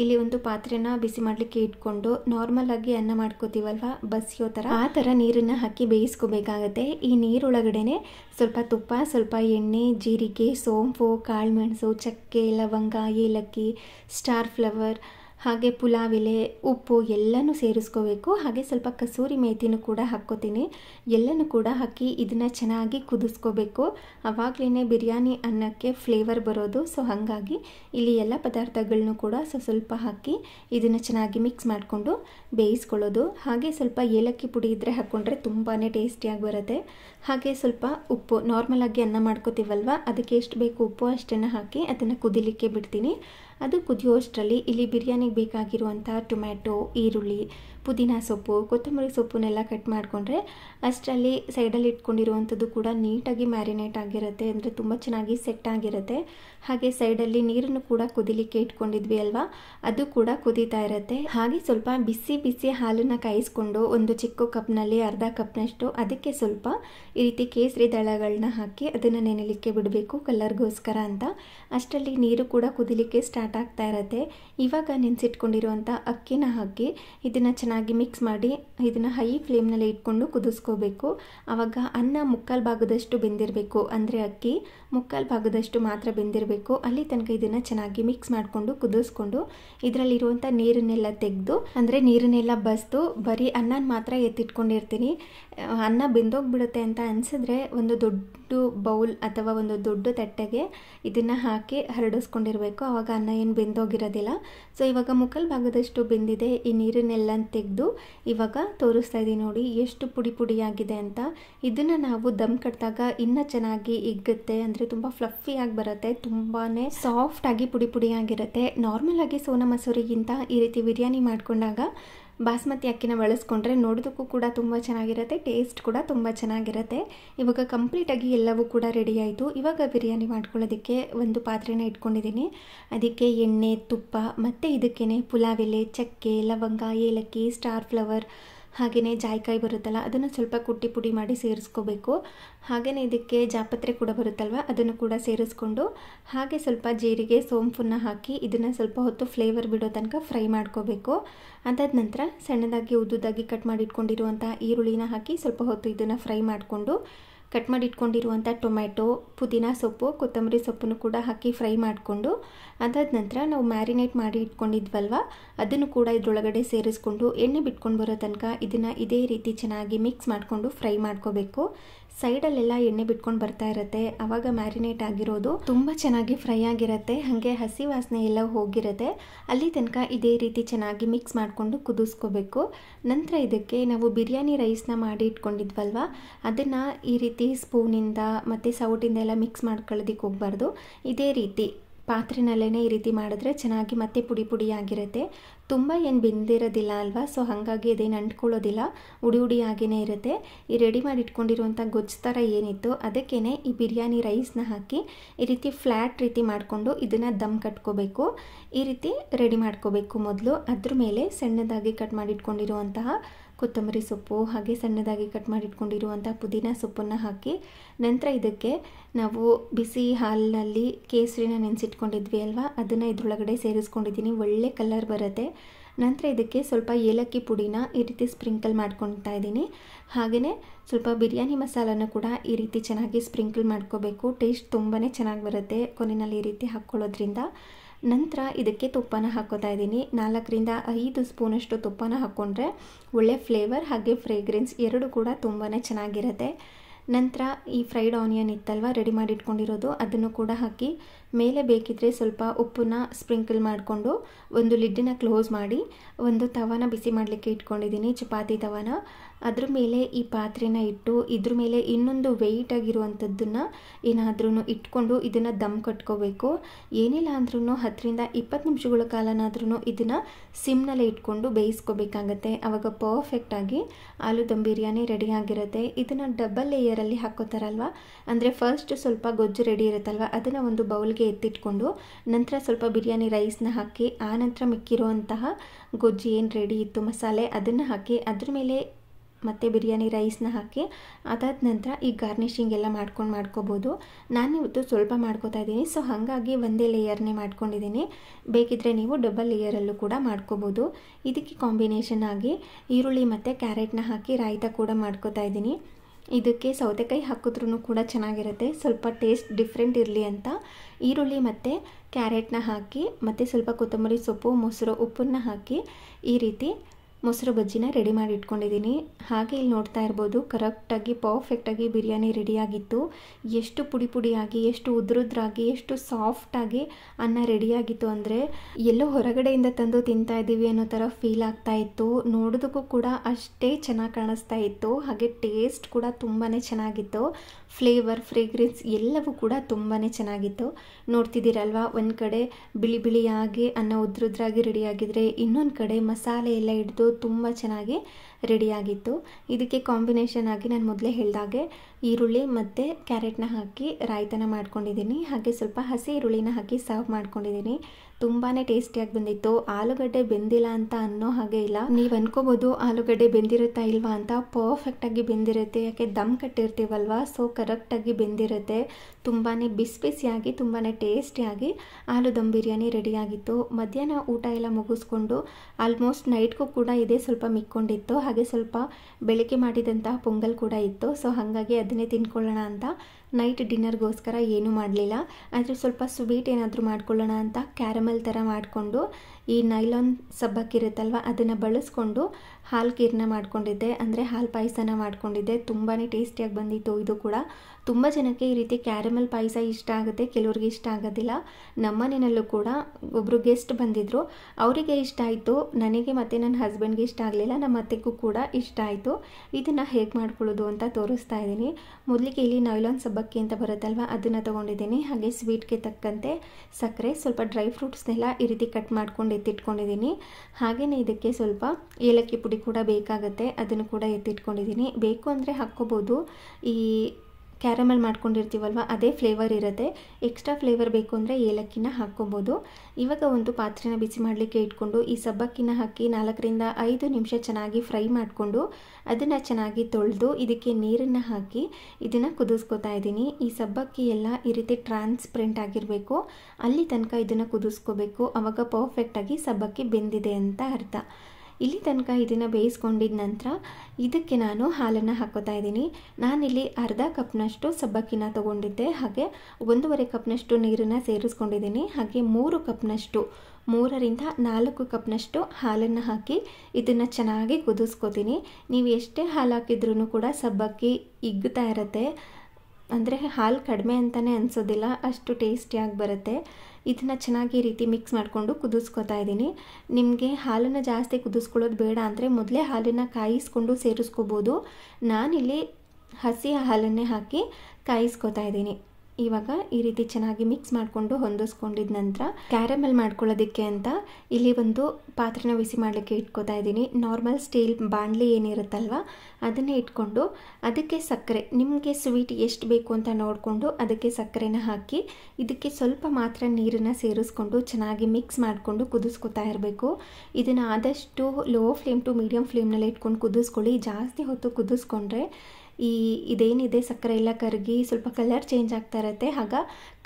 ಇಲ್ಲಿ ಒಂದು ಪಾತ್ರೆನ ಬಿಸಿ ಮಾಡಲಿಕ್ಕೆ ಇಟ್ಕೊಂಡು ನಾರ್ಮಲ್ ಆಗಿ ಅನ್ನ ಮಾಡ್ಕೋತೀವಲ್ವ ಬಸಿಯೋ ಥರ ಆ ಥರ ನೀರನ್ನು ಹಾಕಿ ಬೇಯಿಸ್ಕೋಬೇಕಾಗತ್ತೆ ಈ ನೀರೊಳಗಡೆನೆ ಸ್ವಲ್ಪ ತುಪ್ಪ ಸ್ವಲ್ಪ ಎಣ್ಣೆ ಜೀರಿಗೆ ಸೋಂಪು ಕಾಳುಮೆಣಸು ಚಕ್ಕೆ ಲವಂಗ ಏಲಕ್ಕಿ ಸ್ಟಾರ್ ಫ್ಲವರ್ ಹಾಗೆ ಪುಲಾವ್ ಎಲೆ ಉಪ್ಪು ಎಲ್ಲನೂ ಸೇರಿಸ್ಕೋಬೇಕು ಹಾಗೆ ಸ್ವಲ್ಪ ಕಸೂರಿ ಮೇಥಿನೂ ಕೂಡ ಹಾಕ್ಕೋತೀನಿ ಎಲ್ಲನೂ ಕೂಡ ಹಾಕಿ ಇದನ್ನು ಚೆನ್ನಾಗಿ ಕುದಿಸ್ಕೋಬೇಕು ಆವಾಗಲೇ ಬಿರಿಯಾನಿ ಅನ್ನಕ್ಕೆ ಫ್ಲೇವರ್ ಬರೋದು ಸೊ ಹಾಗಾಗಿ ಇಲ್ಲಿ ಎಲ್ಲ ಪದಾರ್ಥಗಳನ್ನೂ ಕೂಡ ಸೊ ಸ್ವಲ್ಪ ಹಾಕಿ ಇದನ್ನು ಚೆನ್ನಾಗಿ ಮಿಕ್ಸ್ ಮಾಡಿಕೊಂಡು ಬೇಯಿಸ್ಕೊಳ್ಳೋದು ಹಾಗೆ ಸ್ವಲ್ಪ ಏಲಕ್ಕಿ ಪುಡಿ ಇದ್ದರೆ ಹಾಕ್ಕೊಂಡ್ರೆ ತುಂಬಾ ಟೇಸ್ಟಿಯಾಗಿ ಬರುತ್ತೆ ಹಾಗೆ ಸ್ವಲ್ಪ ಉಪ್ಪು ನಾರ್ಮಲಾಗಿ ಅನ್ನ ಮಾಡ್ಕೋತೀವಲ್ವ ಅದಕ್ಕೆ ಎಷ್ಟು ಬೇಕು ಉಪ್ಪು ಅಷ್ಟನ್ನು ಹಾಕಿ ಅದನ್ನು ಕುದಿಲಿಕ್ಕೆ ಬಿಡ್ತೀನಿ ಅದು ಕುದಿಯೋಷ್ಟರಲ್ಲಿ ಇಲ್ಲಿ ಬಿರಿಯಾನಿಗೆ ಬೇಕಾಗಿರುವಂಥ ಟೊಮ್ಯಾಟೊ ಈರುಳ್ಳಿ ಪುದೀನ ಸೊಪ್ಪು ಕೊತ್ತಂಬರಿ ಸೊಪ್ಪನ್ನೆಲ್ಲ ಕಟ್ ಮಾಡಿಕೊಂಡ್ರೆ ಅಷ್ಟರಲ್ಲಿ ಸೈಡಲ್ಲಿ ಇಟ್ಕೊಂಡಿರುವಂಥದ್ದು ಕೂಡ ನೀಟಾಗಿ ಮ್ಯಾರಿನೇಟ್ ಆಗಿರುತ್ತೆ ಅಂದರೆ ತುಂಬ ಚೆನ್ನಾಗಿ ಸೆಟ್ ಆಗಿರುತ್ತೆ ಹಾಗೆ ಸೈಡಲ್ಲಿ ನೀರನ್ನು ಕೂಡ ಕುದಿಲಿಕ್ಕೆ ಇಟ್ಕೊಂಡಿದ್ವಿ ಅಲ್ವಾ ಅದು ಕೂಡ ಕುದೀತಾ ಇರುತ್ತೆ ಹಾಗೆ ಸ್ವಲ್ಪ ಬಿಸಿ ಬಿಸಿ ಹಾಲನ್ನು ಕಾಯಿಸ್ಕೊಂಡು ಒಂದು ಚಿಕ್ಕ ಕಪ್ನಲ್ಲಿ ಅರ್ಧ ಕಪ್ನಷ್ಟು ಅದಕ್ಕೆ ಸ್ವಲ್ಪ ಈ ರೀತಿ ಕೇಸರಿ ದಳಗಳನ್ನ ಹಾಕಿ ಅದನ್ನು ನೆನಲಿಕ್ಕೆ ಬಿಡಬೇಕು ಕಲರ್ಗೋಸ್ಕರ ಅಂತ ಅಷ್ಟರಲ್ಲಿ ನೀರು ಕೂಡ ಕುದಿಲಿಕ್ಕೆ ಸ್ಟಾರ್ಟ್ ಆಗ್ತಾ ಇರುತ್ತೆ ಇವಾಗ ನೆನೆಸಿಟ್ಕೊಂಡಿರುವಂಥ ಅಕ್ಕಿನ ಹಾಕಿ ಇದನ್ನು ಚೆನ್ನಾಗಿ ಮಿಕ್ಸ್ ಮಾಡಿ ಇದನ್ನು ಹೈ ಫ್ಲೇಮ್ನಲ್ಲಿ ಇಟ್ಕೊಂಡು ಕುದಿಸ್ಕೋಬೇಕು ಆವಾಗ ಅನ್ನ ಮುಕ್ಕಾಲು ಭಾಗದಷ್ಟು ಬೆಂದಿರಬೇಕು ಅಂದರೆ ಅಕ್ಕಿ ಮುಕ್ಕಾಲು ಭಾಗದಷ್ಟು ಮಾತ್ರ ಬೆಂದಿರಬೇಕು ಅಲ್ಲಿ ತನಕ ಇದನ್ನು ಚೆನ್ನಾಗಿ ಮಿಕ್ಸ್ ಮಾಡಿಕೊಂಡು ಕುದಿಸ್ಕೊಂಡು ಇದರಲ್ಲಿರುವಂಥ ನೀರನ್ನೆಲ್ಲ ತೆಗೆದು ಅಂದರೆ ನೀರನ್ನೆಲ್ಲ ಬಸ್ದು ಬರೀ ಅನ್ನನ ಮಾತ್ರ ಎತ್ತಿಟ್ಕೊಂಡಿರ್ತೀನಿ ಅನ್ನ ಬೆಂದೋಗ್ಬಿಡುತ್ತೆ ಅಂತ ಅನಿಸಿದ್ರೆ ಒಂದು ದೊಡ್ಡ ಬೌಲ್ ಅಥವಾ ಒಂದು ದೊಡ್ಡ ತಟ್ಟೆಗೆ ಇದನ್ನು ಹಾಕಿ ಹರಡಿಸ್ಕೊಂಡಿರಬೇಕು ಆವಾಗ ಅನ್ನ ಏನು ಬೆಂದೋಗಿರೋದಿಲ್ಲ ಸೊ ಇವಾಗ ಮುಕ್ಕಲ್ ಭಾಗದಷ್ಟು ಬೆಂದಿದೆ ಈ ನೀರನ್ನೆಲ್ಲ ತೆಗೆದು ಇವಾಗ ತೋರಿಸ್ತಾ ಇದ್ದೀನಿ ನೋಡಿ ಎಷ್ಟು ಪುಡಿ ಪುಡಿಯಾಗಿದೆ ಅಂತ ಇದನ್ನು ನಾವು ದಮ್ ಕಟ್ಟಿದಾಗ ಇನ್ನೂ ಚೆನ್ನಾಗಿ ಇಗ್ಗುತ್ತೆ ಅಂದರೆ ತುಂಬ ಫ್ಲಫಿಯಾಗಿ ಬರುತ್ತೆ ತುಂಬ ತುಂಬಾ ಸಾಫ್ಟಾಗಿ ಪುಡಿ ಪುಡಿಯಾಗಿರುತ್ತೆ ನಾರ್ಮಲಾಗಿ ಸೋನಾ ಮಸೂರಿಗಿಂತ ಈ ರೀತಿ ಬಿರಿಯಾನಿ ಮಾಡಿಕೊಂಡಾಗ ಬಾಸ್ಮತಿ ಅಕ್ಕಿನ ಬಳಸ್ಕೊಂಡ್ರೆ ನೋಡೋದಕ್ಕೂ ಕೂಡ ತುಂಬ ಚೆನ್ನಾಗಿರುತ್ತೆ ಟೇಸ್ಟ್ ಕೂಡ ತುಂಬ ಚೆನ್ನಾಗಿರುತ್ತೆ ಇವಾಗ ಕಂಪ್ಲೀಟಾಗಿ ಎಲ್ಲವೂ ಕೂಡ ರೆಡಿ ಇವಾಗ ಬಿರಿಯಾನಿ ಮಾಡ್ಕೊಳ್ಳೋದಕ್ಕೆ ಒಂದು ಪಾತ್ರೆನ ಇಟ್ಕೊಂಡಿದ್ದೀನಿ ಅದಕ್ಕೆ ಎಣ್ಣೆ ತುಪ್ಪ ಮತ್ತು ಇದಕ್ಕೇ ಪುಲಾವೆಲೆ ಎಲೆ ಚಕ್ಕೆ ಲವಂಗ ಏಲಕ್ಕಿ ಸ್ಟಾರ್ ಫ್ಲವರ್ ಹಾಗೆಯೇ ಜಾಯ್ಕಾಯಿ ಬರುತ್ತಲ್ಲ ಅದನ್ನು ಸ್ವಲ್ಪ ಕುಟ್ಟಿ ಪುಡಿ ಮಾಡಿ ಸೇರಿಸ್ಕೋಬೇಕು ಹಾಗೆಯೇ ಇದಕ್ಕೆ ಜಾಪತ್ರೆ ಕೂಡ ಬರುತ್ತಲ್ವ ಅದನ್ನು ಕೂಡ ಸೇರಿಸ್ಕೊಂಡು ಹಾಗೆ ಸ್ವಲ್ಪ ಜೀರಿಗೆ ಸೋಂಪನ್ನು ಹಾಕಿ ಇದನ್ನು ಸ್ವಲ್ಪ ಹೊತ್ತು ಫ್ಲೇವರ್ ಬಿಡೋ ತನಕ ಫ್ರೈ ಮಾಡ್ಕೋಬೇಕು ಅದಾದ ನಂತರ ಸಣ್ಣದಾಗಿ ಉದ್ದುದಾಗಿ ಕಟ್ ಮಾಡಿಟ್ಕೊಂಡಿರುವಂಥ ಈರುಳ್ಳಿನ ಹಾಕಿ ಸ್ವಲ್ಪ ಹೊತ್ತು ಇದನ್ನು ಫ್ರೈ ಮಾಡಿಕೊಂಡು ಕಟ್ ಮಾಡಿ ಇಟ್ಕೊಂಡಿರುವಂಥ ಟೊಮ್ಯಾಟೊ ಪುದೀನ ಸೊಪ್ಪು ಕೊತ್ತಂಬರಿ ಸೊಪ್ಪನ್ನು ಕೂಡ ಹಾಕಿ ಫ್ರೈ ಮಾಡಿಕೊಂಡು ಅದಾದ ನಂತರ ನಾವು ಮ್ಯಾರಿನೇಟ್ ಮಾಡಿ ಇಟ್ಕೊಂಡಿದ್ವಲ್ವ ಅದನ್ನು ಕೂಡ ಇದರೊಳಗಡೆ ಸೇರಿಸ್ಕೊಂಡು ಎಣ್ಣೆ ಬಿಟ್ಕೊಂಡು ಬರೋ ತನಕ ಇದನ್ನು ಇದೇ ರೀತಿ ಚೆನ್ನಾಗಿ ಮಿಕ್ಸ್ ಮಾಡಿಕೊಂಡು ಫ್ರೈ ಮಾಡ್ಕೋಬೇಕು ಸೈಡಲ್ಲೆಲ್ಲ ಎಣ್ಣೆ ಬಿಟ್ಕೊಂಡು ಬರ್ತಾ ಇರುತ್ತೆ ಆವಾಗ ಮ್ಯಾರಿನೇಟ್ ಆಗಿರೋದು ತುಂಬ ಚೆನ್ನಾಗಿ ಫ್ರೈ ಆಗಿರುತ್ತೆ ಹಾಗೆ ಹಸಿ ವಾಸನೆ ಎಲ್ಲ ಹೋಗಿರುತ್ತೆ ಅಲ್ಲಿ ತನಕ ಇದೇ ರೀತಿ ಚೆನ್ನಾಗಿ ಮಿಕ್ಸ್ ಮಾಡಿಕೊಂಡು ಕುದಿಸ್ಕೋಬೇಕು ನಂತರ ಇದಕ್ಕೆ ನಾವು ಬಿರಿಯಾನಿ ರೈಸ್ನ ಮಾಡಿ ಇಟ್ಕೊಂಡಿದ್ವಲ್ವ ಅದನ್ನು ಈ ರೀತಿ ಸ್ಪೂನಿಂದ ಮತ್ತು ಸೌಟಿಂದ ಎಲ್ಲ ಮಿಕ್ಸ್ ಮಾಡ್ಕೊಳ್ಳೋದಕ್ಕೆ ಹೋಗಬಾರ್ದು ಇದೇ ರೀತಿ ಪಾತ್ರೆನಲ್ಲೇ ಈ ರೀತಿ ಮಾಡಿದ್ರೆ ಚೆನ್ನಾಗಿ ಮತ್ತೆ ಪುಡಿ ಪುಡಿ ಆಗಿರುತ್ತೆ ತುಂಬ ಏನು ಬಿಂದಿರೋದಿಲ್ಲ ಅಲ್ವಾ ಸೊ ಹಾಗಾಗಿ ಅದೇನು ಅಂಟ್ಕೊಳ್ಳೋದಿಲ್ಲ ಉಡಿ ಉಡಿ ಇರುತ್ತೆ ಈ ರೆಡಿ ಮಾಡಿ ಇಟ್ಕೊಂಡಿರುವಂಥ ಗೊಜ್ಜು ಥರ ಏನಿತ್ತು ಅದಕ್ಕೇ ಈ ಬಿರಿಯಾನಿ ರೈಸ್ನ ಹಾಕಿ ಈ ರೀತಿ ಫ್ಲ್ಯಾಟ್ ರೀತಿ ಮಾಡಿಕೊಂಡು ಇದನ್ನು ದಮ್ ಕಟ್ಕೋಬೇಕು ಈ ರೀತಿ ರೆಡಿ ಮಾಡ್ಕೋಬೇಕು ಮೊದಲು ಅದ್ರ ಮೇಲೆ ಸಣ್ಣದಾಗಿ ಕಟ್ ಮಾಡಿಟ್ಕೊಂಡಿರುವಂತಹ ಕೊತ್ತಂಬರಿ ಸೊಪ್ಪು ಹಾಗೆ ಸಣ್ಣದಾಗಿ ಕಟ್ ಮಾಡಿಟ್ಕೊಂಡಿರುವಂಥ ಪುದೀನ ಸೊಪ್ಪನ್ನು ಹಾಕಿ ನಂತರ ಇದಕ್ಕೆ ನಾವು ಬಿಸಿ ಹಾಲಲ್ಲಿ ಕೇಸರಿನ ನೆನೆಸಿಟ್ಕೊಂಡಿದ್ವಿ ಅಲ್ವಾ ಅದನ್ನು ಇದ್ರೊಳಗಡೆ ಸೇರಿಸ್ಕೊಂಡಿದ್ದೀನಿ ಒಳ್ಳೆ ಕಲರ್ ಬರುತ್ತೆ ನಂತರ ಇದಕ್ಕೆ ಸ್ವಲ್ಪ ಏಲಕ್ಕಿ ಪುಡಿನ ಈ ರೀತಿ ಸ್ಪ್ರಿಂಕಲ್ ಮಾಡ್ಕೊಳ್ತಾ ಇದ್ದೀನಿ ಹಾಗೆಯೇ ಸ್ವಲ್ಪ ಬಿರಿಯಾನಿ ಮಸಾಲನ ಕೂಡ ಈ ರೀತಿ ಚೆನ್ನಾಗಿ ಸ್ಪ್ರಿಂಕಲ್ ಮಾಡ್ಕೋಬೇಕು ಟೇಸ್ಟ್ ತುಂಬಾ ಚೆನ್ನಾಗಿ ಬರುತ್ತೆ ಕೊನೆಯಲ್ಲಿ ಈ ರೀತಿ ಹಾಕ್ಕೊಳ್ಳೋದ್ರಿಂದ ನಂತರ ಇದಕ್ಕೆ ತುಪ್ಪನ ಹಾಕೋತಾ ಇದ್ದೀನಿ ನಾಲ್ಕರಿಂದ ಐದು ಸ್ಪೂನಷ್ಟು ತುಪ್ಪನ ಹಾಕ್ಕೊಂಡ್ರೆ ಒಳ್ಳೆ ಫ್ಲೇವರ್ ಹಾಗೆ ಫ್ರೇಗ್ರೆನ್ಸ್ ಎರಡು ಕೂಡ ತುಂಬಾ ಚೆನ್ನಾಗಿರುತ್ತೆ ನಂತರ ಈ ಫ್ರೈಡ್ ಆನಿಯನ್ ಇತ್ತಲ್ವ ರೆಡಿ ಮಾಡಿ ಇಟ್ಕೊಂಡಿರೋದು ಅದನ್ನು ಕೂಡ ಹಾಕಿ ಮೇಲೆ ಬೇಕಿದ್ರೆ ಸ್ವಲ್ಪ ಉಪ್ಪನ್ನ ಸ್ಪ್ರಿಂಕಲ್ ಮಾಡಿಕೊಂಡು ಒಂದು ಲಿಡ್ಡನ್ನ ಕ್ಲೋಸ್ ಮಾಡಿ ಒಂದು ತವಾನ ಬಿಸಿ ಮಾಡಲಿಕ್ಕೆ ಇಟ್ಕೊಂಡಿದ್ದೀನಿ ಚಪಾತಿ ತವಾನ ಅದ್ರ ಮೇಲೆ ಈ ಪಾತ್ರೆನ ಇಟ್ಟು ಇದ್ರ ಮೇಲೆ ಇನ್ನೊಂದು ವೆಯ್ಟ್ ಆಗಿರುವಂಥದ್ದನ್ನು ಏನಾದ್ರೂ ಇಟ್ಕೊಂಡು ಇದನ್ನು ದಮ್ ಕಟ್ಕೋಬೇಕು ಏನಿಲ್ಲ ಅಂದ್ರೂ ಹತ್ತರಿಂದ ಇಪ್ಪತ್ತು ನಿಮಿಷಗಳ ಕಾಲನಾದ್ರೂ ಇದನ್ನು ಸಿಮ್ನಲ್ಲೇ ಇಟ್ಕೊಂಡು ಬೇಯಿಸ್ಕೋಬೇಕಾಗತ್ತೆ ಆವಾಗ ಪರ್ಫೆಕ್ಟಾಗಿ ಆಲೂ ದಮ್ ಬಿರಿಯಾನಿ ರೆಡಿ ಆಗಿರುತ್ತೆ ಇದನ್ನು ಡಬಲ್ ಲೇಯರಲ್ಲಿ ಹಾಕೋತಾರಲ್ವ ಅಂದರೆ ಫಸ್ಟ್ ಸ್ವಲ್ಪ ಗೊಜ್ಜು ರೆಡಿ ಇರುತ್ತಲ್ವ ಅದನ್ನು ಒಂದು ಬೌಲ್ಗೆ ಎತ್ತಿಟ್ಕೊಂಡು ನಂತರ ಸ್ವಲ್ಪ ಬಿರಿಯಾನಿ ರೈಸ್ನ ಹಾಕಿ ಆನಂತರ ಮಿಕ್ಕಿರುವಂತಹ ಗೊಜ್ಜು ಏನು ರೆಡಿ ಇತ್ತು ಮಸಾಲೆ ಅದನ್ನು ಹಾಕಿ ಅದ್ರ ಮೇಲೆ ಮತ್ತು ಬಿರಿಯಾನಿ ರೈಸ್ನ ಹಾಕಿ ಅದಾದ ನಂತರ ಈ ಗಾರ್ನಿಷಿಂಗ್ ಎಲ್ಲ ಮಾಡ್ಕೊಂಡು ಮಾಡ್ಕೋಬೋದು ನಾನಿವತ್ತು ಸ್ವಲ್ಪ ಮಾಡ್ಕೋತಾ ಇದ್ದೀನಿ ಸೊ ಹಾಗಾಗಿ ಒಂದೇ ಲೇಯರ್ನೇ ಮಾಡ್ಕೊಂಡಿದ್ದೀನಿ ಬೇಕಿದ್ದರೆ ನೀವು ಡಬಲ್ ಲೇಯರಲ್ಲೂ ಕೂಡ ಮಾಡ್ಕೋಬೋದು ಇದಕ್ಕೆ ಕಾಂಬಿನೇಷನ್ ಆಗಿ ಈರುಳ್ಳಿ ಮತ್ತು ಕ್ಯಾರೆಟ್ನ ಹಾಕಿ ರಾಯ್ತ ಕೂಡ ಮಾಡ್ಕೋತಾ ಇದ್ದೀನಿ ಇದಕ್ಕೆ ಸೌತೆಕಾಯಿ ಹಾಕಿದ್ರೂ ಕೂಡ ಚೆನ್ನಾಗಿರುತ್ತೆ ಸ್ವಲ್ಪ ಟೇಸ್ಟ್ ಡಿಫ್ರೆಂಟ್ ಇರಲಿ ಅಂತ ಈರುಳ್ಳಿ ಮತ್ತು ಕ್ಯಾರೆಟ್ನ ಹಾಕಿ ಮತ್ತು ಸ್ವಲ್ಪ ಕೊತ್ತಂಬರಿ ಸೊಪ್ಪು ಮೊಸರು ಉಪ್ಪನ್ನ ಹಾಕಿ ಈ ರೀತಿ ಮೊಸರು ಬಜ್ಜಿನ ರೆಡಿ ಮಾಡಿ ಇಟ್ಕೊಂಡಿದ್ದೀನಿ ಹಾಗೆ ಇಲ್ಲಿ ನೋಡ್ತಾ ಇರ್ಬೋದು ಕರೆಕ್ಟಾಗಿ ಪರ್ಫೆಕ್ಟಾಗಿ ಬಿರಿಯಾನಿ ರೆಡಿಯಾಗಿತ್ತು ಎಷ್ಟು ಪುಡಿ ಪುಡಿಯಾಗಿ ಎಷ್ಟು ಉದ್ರುದ್ರಾಗಿ ಎಷ್ಟು ಸಾಫ್ಟಾಗಿ ಅನ್ನ ರೆಡಿಯಾಗಿತ್ತು ಅಂದರೆ ಎಲ್ಲೋ ಹೊರಗಡೆಯಿಂದ ತಂದು ತಿಂತಾ ಇದ್ದೀವಿ ಅನ್ನೋ ಥರ ಫೀಲ್ ಆಗ್ತಾ ಇತ್ತು ನೋಡೋದಕ್ಕೂ ಕೂಡ ಅಷ್ಟೇ ಚೆನ್ನಾಗಿ ಕಾಣಿಸ್ತಾ ಇತ್ತು ಹಾಗೆ ಟೇಸ್ಟ್ ಕೂಡ ತುಂಬಾ ಚೆನ್ನಾಗಿತ್ತು ಫ್ಲೇವರ್ ಫ್ರೇಗ್ರೆನ್ಸ್ ಎಲ್ಲವೂ ಕೂಡ ತುಂಬಾ ಚೆನ್ನಾಗಿತ್ತು ನೋಡ್ತಿದ್ದೀರಲ್ವ ಒಂದು ಕಡೆ ಬಿಳಿ ಬಿಳಿಯಾಗಿ ಅನ್ನ ಉದ್ರುದ್ರಾಗಿ ರೆಡಿಯಾಗಿದ್ದರೆ ಇನ್ನೊಂದು ಕಡೆ ಮಸಾಲೆ ಎಲ್ಲ ಹಿಡಿದು ತುಂಬ ಚೆನ್ನಾಗಿ ರೆಡಿಯಾಗಿತ್ತು ಇದಕ್ಕೆ ಕಾಂಬಿನೇಷನ್ ಆಗಿ ನಾನು ಮೊದಲೇ ಹೇಳಿದಾಗೆ ಈರುಳ್ಳಿ ಮತ್ತು ಕ್ಯಾರೆಟ್ನ ಹಾಕಿ ರಾಯ್ತನ ಮಾಡ್ಕೊಂಡಿದ್ದೀನಿ ಹಾಗೆ ಸ್ವಲ್ಪ ಹಸಿ ಈರುಳ್ಳಿನ ಹಾಕಿ ಸರ್ವ್ ಮಾಡ್ಕೊಂಡಿದ್ದೀನಿ ತುಂಬಾ ಟೇಸ್ಟಿಯಾಗಿ ಬಂದಿತ್ತು ಆಲೂಗಡ್ಡೆ ಬೆಂದಿಲ್ಲ ಅಂತ ಅನ್ನೋ ಹಾಗೆ ಇಲ್ಲ ನೀವು ಅನ್ಕೋಬಹುದು ಆಲೂಗಡ್ಡೆ ಬೆಂದಿರುತ್ತಾ ಇಲ್ವಾ ಅಂತ ಪರ್ಫೆಕ್ಟಾಗಿ ಬೆಂದಿರುತ್ತೆ ಯಾಕೆ ದಮ್ ಕಟ್ಟಿರ್ತೀವಲ್ವಾ ಸೊ ಕರೆಕ್ಟಾಗಿ ಬೆಂದಿರುತ್ತೆ ತುಂಬಾ ಬಿಸಿ ಬಿಸಿಯಾಗಿ ತುಂಬಾ ಟೇಸ್ಟಿಯಾಗಿ ಆಲೂ ದಮ್ ಬಿರಿಯಾನಿ ರೆಡಿಯಾಗಿತ್ತು ಮಧ್ಯಾಹ್ನ ಊಟ ಎಲ್ಲ ಮುಗಿಸ್ಕೊಂಡು ಆಲ್ಮೋಸ್ಟ್ ನೈಟ್ಗೂ ಕೂಡ ಇದೇ ಸ್ವಲ್ಪ ಮಿಕ್ಕೊಂಡಿತ್ತು ಹಾಗೆ ಸ್ವಲ್ಪ ಬೆಳಿಗ್ಗೆ ಮಾಡಿದಂತಹ ಪೊಂಗಲ್ ಕೂಡ ಇತ್ತು ಸೊ ಹಾಗಾಗಿ ಅದನ್ನೇ ತಿನ್ಕೊಳ್ಳೋಣ ಅಂತ ನೈಟ್ ಡಿನ್ನರ್ಗೋಸ್ಕರ ಏನೂ ಮಾಡಲಿಲ್ಲ ಆದರೆ ಸ್ವಲ್ಪ ಸ್ವೀಟ್ ಏನಾದರೂ ಮಾಡ್ಕೊಳ್ಳೋಣ ಅಂತ ಕ್ಯಾರಮಲ್ ಥರ ಮಾಡಿಕೊಂಡು ಈ ನೈಲಾನ್ ಸಬ್ಬಕ್ಕಿರುತ್ತಲ್ವ ಅದನ್ನು ಬಳಸ್ಕೊಂಡು ಹಾಲು ಕೀರ್ನ ಮಾಡ್ಕೊಂಡಿದ್ದೆ ಅಂದರೆ ಹಾಲು ಪಾಯಸನ ಮಾಡಿಕೊಂಡಿದ್ದೆ ತುಂಬಾ ಟೇಸ್ಟಿಯಾಗಿ ಬಂದಿತ್ತು ಇದು ಕೂಡ ತುಂಬ ಜನಕ್ಕೆ ಈ ರೀತಿ ಕ್ಯಾರಮಲ್ ಪಾಯಸ ಇಷ್ಟ ಆಗುತ್ತೆ ಕೆಲವ್ರಿಗೆ ಇಷ್ಟ ಆಗೋದಿಲ್ಲ ಮನೆಯಲ್ಲೂ ಕೂಡ ಒಬ್ಬರು ಗೆಸ್ಟ್ ಬಂದಿದ್ದರು ಅವರಿಗೆ ಇಷ್ಟ ಆಯಿತು ನನಗೆ ಮತ್ತು ನನ್ನ ಹಸ್ಬೆಂಡ್ಗೆ ಇಷ್ಟ ಆಗಲಿಲ್ಲ ನಮ್ಮ ಅತ್ತೆಗೂ ಕೂಡ ಇಷ್ಟ ಆಯಿತು ಇದನ್ನು ಹೇಗೆ ಮಾಡ್ಕೊಳ್ಳೋದು ಅಂತ ತೋರಿಸ್ತಾ ಇದ್ದೀನಿ ಮೊದಲಿಗೆ ಇಲ್ಲಿ ನೈಲಾನ್ ಸಬ್ಬಕ್ಕಿ ಅಂತ ಬರುತ್ತಲ್ವ ಅದನ್ನು ತೊಗೊಂಡಿದ್ದೀನಿ ಹಾಗೆ ಸ್ವೀಟ್ಗೆ ತಕ್ಕಂತೆ ಸಕ್ಕರೆ ಸ್ವಲ್ಪ ಡ್ರೈ ಫ್ರೂಟ್ಸ್ನೆಲ್ಲ ಈ ರೀತಿ ಕಟ್ ಮಾಡ್ಕೊಂಡು ಎತ್ತಿಟ್ಕೊಂಡಿದ್ದೀನಿ ಹಾಗೆಯೇ ಇದಕ್ಕೆ ಸ್ವಲ್ಪ ಏಲಕ್ಕಿ ಪುಡಿ ಕೂಡ ಬೇಕಾಗುತ್ತೆ ಅದನ್ನು ಕೂಡ ಎತ್ತಿಟ್ಕೊಂಡಿದ್ದೀನಿ ಬೇಕು ಅಂದರೆ ಹಾಕ್ಕೋಬೋದು ಈ ಕ್ಯಾರಮಲ್ ಮಾಡ್ಕೊಂಡಿರ್ತೀವಲ್ವ ಅದೇ ಫ್ಲೇವರ್ ಇರುತ್ತೆ ಎಕ್ಸ್ಟ್ರಾ ಫ್ಲೇವರ್ ಬೇಕು ಅಂದರೆ ಏಲಕ್ಕಿನ ಹಾಕ್ಕೊಬೋದು ಇವಾಗ ಒಂದು ಪಾತ್ರೆನ ಬಿಸಿ ಮಾಡಲಿಕ್ಕೆ ಇಟ್ಕೊಂಡು ಈ ಸಬ್ಬಕ್ಕಿನ ಹಾಕಿ ನಾಲ್ಕರಿಂದ ಐದು ನಿಮಿಷ ಚೆನ್ನಾಗಿ ಫ್ರೈ ಮಾಡಿಕೊಂಡು ಅದನ್ನು ಚೆನ್ನಾಗಿ ತೊಳೆದು ಇದಕ್ಕೆ ನೀರನ್ನು ಹಾಕಿ ಇದನ್ನು ಕುದಿಸ್ಕೊತಾ ಇದ್ದೀನಿ ಈ ಸಬ್ಬಕ್ಕಿ ಎಲ್ಲ ಈ ರೀತಿ ಟ್ರಾನ್ಸ್ಪ್ರೆಂಟ್ ಆಗಿರಬೇಕು ಅಲ್ಲಿ ತನಕ ಇದನ್ನು ಕುದಿಸ್ಕೋಬೇಕು ಆವಾಗ ಪರ್ಫೆಕ್ಟಾಗಿ ಸಬ್ಬಕ್ಕಿ ಬೆಂದಿದೆ ಅಂತ ಅರ್ಥ ಇಲ್ಲಿ ತನಕ ಇದನ್ನು ಬೇಯಿಸ್ಕೊಂಡಿದ ನಂತರ ಇದಕ್ಕೆ ನಾನು ಹಾಲನ್ನು ಹಾಕೋತಾ ಇದ್ದೀನಿ ನಾನಿಲ್ಲಿ ಅರ್ಧ ಕಪ್ನಷ್ಟು ಸಬ್ಬಕ್ಕಿನ ತೊಗೊಂಡಿದ್ದೆ ಹಾಗೆ ಒಂದೂವರೆ ಕಪ್ನಷ್ಟು ನೀರನ್ನು ಸೇರಿಸ್ಕೊಂಡಿದ್ದೀನಿ ಹಾಗೆ ಮೂರು ಕಪ್ನಷ್ಟು ಮೂರರಿಂದ ನಾಲ್ಕು ಕಪ್ನಷ್ಟು ಹಾಲನ್ನು ಹಾಕಿ ಇದನ್ನು ಚೆನ್ನಾಗಿ ಕುದಿಸ್ಕೋತೀನಿ ನೀವು ಎಷ್ಟೇ ಹಾಲು ಹಾಕಿದ್ರೂ ಕೂಡ ಸಬ್ಬಕ್ಕಿ ಇಗ್ತಾ ಇರುತ್ತೆ ಅಂದರೆ ಹಾಲು ಕಡಿಮೆ ಅಂತಲೇ ಅನಿಸೋದಿಲ್ಲ ಅಷ್ಟು ಟೇಸ್ಟಿಯಾಗಿ ಬರುತ್ತೆ ಇದನ್ನು ಚೆನ್ನಾಗಿ ರೀತಿ ಮಿಕ್ಸ್ ಮಾಡಿಕೊಂಡು ಕುದಿಸ್ಕೊತಾ ಇದ್ದೀನಿ ನಿಮಗೆ ಹಾಲನ್ನು ಜಾಸ್ತಿ ಕುದಿಸ್ಕೊಳ್ಳೋದು ಬೇಡ ಅಂದರೆ ಮೊದಲೇ ಹಾಲನ್ನು ಕಾಯಿಸ್ಕೊಂಡು ಸೇರಿಸ್ಕೋಬೋದು ನಾನಿಲ್ಲಿ ಹಸಿ ಹಾಲನ್ನೇ ಹಾಕಿ ಕಾಯಿಸ್ಕೋತಾ ಇದ್ದೀನಿ ಇವಾಗ ಈ ರೀತಿ ಚೆನ್ನಾಗಿ ಮಿಕ್ಸ್ ಮಾಡಿಕೊಂಡು ಹೊಂದಿಸ್ಕೊಂಡಿದ ನಂತರ ಕ್ಯಾರಮೆಲ್ ಮಾಡ್ಕೊಳ್ಳೋದಕ್ಕೆ ಅಂತ ಇಲ್ಲಿ ಒಂದು ಪಾತ್ರೆನ ಬಿಸಿ ಮಾಡಲಿಕ್ಕೆ ಇಟ್ಕೋತಾ ಇದ್ದೀನಿ ನಾರ್ಮಲ್ ಸ್ಟೀಲ್ ಬಾಣಲಿ ಏನಿರುತ್ತಲ್ವ ಅದನ್ನೇ ಇಟ್ಕೊಂಡು ಅದಕ್ಕೆ ಸಕ್ಕರೆ ನಿಮಗೆ ಸ್ವೀಟ್ ಎಷ್ಟು ಬೇಕು ಅಂತ ನೋಡಿಕೊಂಡು ಅದಕ್ಕೆ ಸಕ್ಕರೆನ ಹಾಕಿ ಇದಕ್ಕೆ ಸ್ವಲ್ಪ ಮಾತ್ರ ನೀರನ್ನು ಸೇರಿಸ್ಕೊಂಡು ಚೆನ್ನಾಗಿ ಮಿಕ್ಸ್ ಮಾಡಿಕೊಂಡು ಕುದಿಸ್ಕೊತಾ ಇರಬೇಕು ಇದನ್ನು ಆದಷ್ಟು ಲೋ ಫ್ಲೇಮ್ ಟು ಮೀಡಿಯಮ್ ಫ್ಲೇಮ್ನಲ್ಲಿ ಇಟ್ಕೊಂಡು ಕುದಿಸ್ಕೊಳ್ಳಿ ಜಾಸ್ತಿ ಹೊತ್ತು ಕುದಿಸ್ಕೊಂಡ್ರೆ ಈ ಇದೇನಿದೆ ಸಕ್ಕರೆ ಎಲ್ಲ ಕರಗಿ ಸ್ವಲ್ಪ ಕಲರ್ ಚೇಂಜ್ ಆಗ್ತಾ ಇರುತ್ತೆ ಆಗ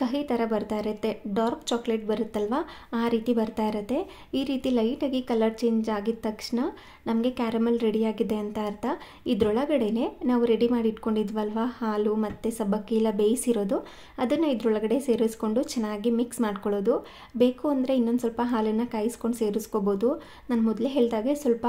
ಕಹಿ ಥರ ಬರ್ತಾ ಇರುತ್ತೆ ಡಾರ್ಕ್ ಚಾಕ್ಲೇಟ್ ಬರುತ್ತಲ್ವ ಆ ರೀತಿ ಬರ್ತಾ ಇರುತ್ತೆ ಈ ರೀತಿ ಲೈಟಾಗಿ ಕಲರ್ ಚೇಂಜ್ ಆಗಿದ ತಕ್ಷಣ ನಮಗೆ ಕ್ಯಾರಮಲ್ ರೆಡಿಯಾಗಿದೆ ಅಂತ ಅರ್ಥ ಇದರೊಳಗಡೆನೆ ನಾವು ರೆಡಿ ಮಾಡಿ ಇಟ್ಕೊಂಡಿದ್ವಲ್ವ ಹಾಲು ಮತ್ತು ಸಬ್ಬಕ್ಕಿ ಎಲ್ಲ ಬೇಯಿಸಿರೋದು ಅದನ್ನು ಇದರೊಳಗಡೆ ಸೇರಿಸ್ಕೊಂಡು ಚೆನ್ನಾಗಿ ಮಿಕ್ಸ್ ಮಾಡ್ಕೊಳ್ಳೋದು ಬೇಕು ಅಂದರೆ ಇನ್ನೊಂದು ಸ್ವಲ್ಪ ಹಾಲನ್ನು ಕಾಯಿಸ್ಕೊಂಡು ಸೇರಿಸ್ಕೋಬೋದು ನಾನು ಮೊದಲೇ ಹೇಳಿದಾಗೆ ಸ್ವಲ್ಪ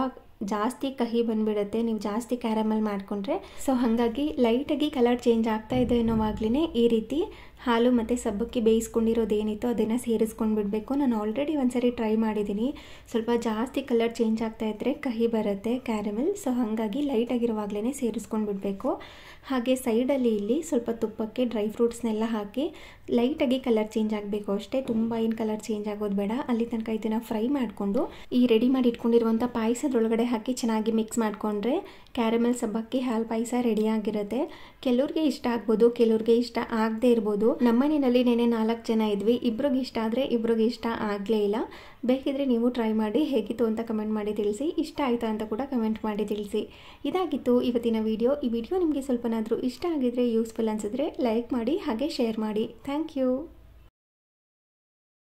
ಜಾಸ್ತಿ ಕಹಿ ಬಂದ್ಬಿಡುತ್ತೆ ನೀವು ಜಾಸ್ತಿ ಕ್ಯಾರಮಲ್ ಮಾಡಿಕೊಂಡ್ರೆ ಸೊ ಹಾಗಾಗಿ ಲೈಟಾಗಿ ಕಲರ್ ಚೇಂಜ್ ಆಗ್ತಾ ಇದೆ ಅನ್ನೋವಾಗ್ಲೇ ಈ ರೀತಿ ಹಾಲು ಮತ್ತು ಸಬ್ಬಕ್ಕಿ ಬೇಯಿಸ್ಕೊಂಡಿರೋದು ಏನಿತ್ತು ಅದನ್ನು ಸೇರಿಸ್ಕೊಂಡು ಬಿಡಬೇಕು ನಾನು ಆಲ್ರೆಡಿ ಒಂದ್ಸರಿ ಟ್ರೈ ಮಾಡಿದ್ದೀನಿ ಸ್ವಲ್ಪ ಜಾಸ್ತಿ ಕಲರ್ ಚೇಂಜ್ ಆಗ್ತಾ ಇದ್ದರೆ ಕಹಿ ಬರುತ್ತೆ ಕ್ಯಾರಮೆಲ್ ಸೊ ಹಾಗಾಗಿ ಲೈಟಾಗಿರುವಾಗಲೇ ಸೇರಿಸ್ಕೊಂಡು ಬಿಡಬೇಕು ಹಾಗೆ ಸೈಡಲ್ಲಿ ಇಲ್ಲಿ ಸ್ವಲ್ಪ ತುಪ್ಪಕ್ಕೆ ಡ್ರೈ ಫ್ರೂಟ್ಸ್ನೆಲ್ಲ ಹಾಕಿ ಲೈಟಾಗಿ ಕಲರ್ ಚೇಂಜ್ ಆಗಬೇಕು ಅಷ್ಟೇ ತುಂಬ ಏನು ಕಲರ್ ಚೇಂಜ್ ಆಗೋದು ಬೇಡ ಅಲ್ಲಿ ತನಕ ಇದನ್ನು ಫ್ರೈ ಮಾಡಿಕೊಂಡು ಈ ರೆಡಿ ಮಾಡಿ ಇಟ್ಕೊಂಡಿರುವಂಥ ಪಾಯಸದೊಳಗಡೆ ಹಾಕಿ ಚೆನ್ನಾಗಿ ಮಿಕ್ಸ್ ಮಾಡಿಕೊಂಡ್ರೆ ಕ್ಯಾರಮೆಲ್ ಸಬ್ಬಕ್ಕಿ ಹಾಲು ಪಾಯಸ ರೆಡಿಯಾಗಿರುತ್ತೆ ಕೆಲವ್ರಿಗೆ ಇಷ್ಟ ಆಗ್ಬೋದು ಕೆಲವ್ರಿಗೆ ಇಷ್ಟ ಆಗದೇ ಇರ್ಬೋದು ನಮ್ಮ ನಮ್ಮನೆಯಲ್ಲಿ ನೆನೆ ನಾಲ್ಕು ಜನ ಇದ್ವಿ ಇಬ್ರಿಗೆ ಇಷ್ಟ ಆದರೆ ಇಬ್ರಿಗೆ ಇಷ್ಟ ಆಗಲೇ ಇಲ್ಲ ಬೇಕಿದ್ರೆ ನೀವು ಟ್ರೈ ಮಾಡಿ ಹೇಗಿತ್ತು ಅಂತ ಕಮೆಂಟ್ ಮಾಡಿ ತಿಳಿಸಿ ಇಷ್ಟ ಆಯಿತಾ ಅಂತ ಕೂಡ ಕಮೆಂಟ್ ಮಾಡಿ ತಿಳಿಸಿ ಇದಾಗಿತ್ತು ಇವತ್ತಿನ ವೀಡಿಯೋ ಈ ವಿಡಿಯೋ ನಿಮಗೆ ಸ್ವಲ್ಪನಾದರೂ ಇಷ್ಟ ಆಗಿದರೆ ಯೂಸ್ಫುಲ್ ಅನಿಸಿದ್ರೆ ಲೈಕ್ ಮಾಡಿ ಹಾಗೆ ಶೇರ್ ಮಾಡಿ ಥ್ಯಾಂಕ್ ಯು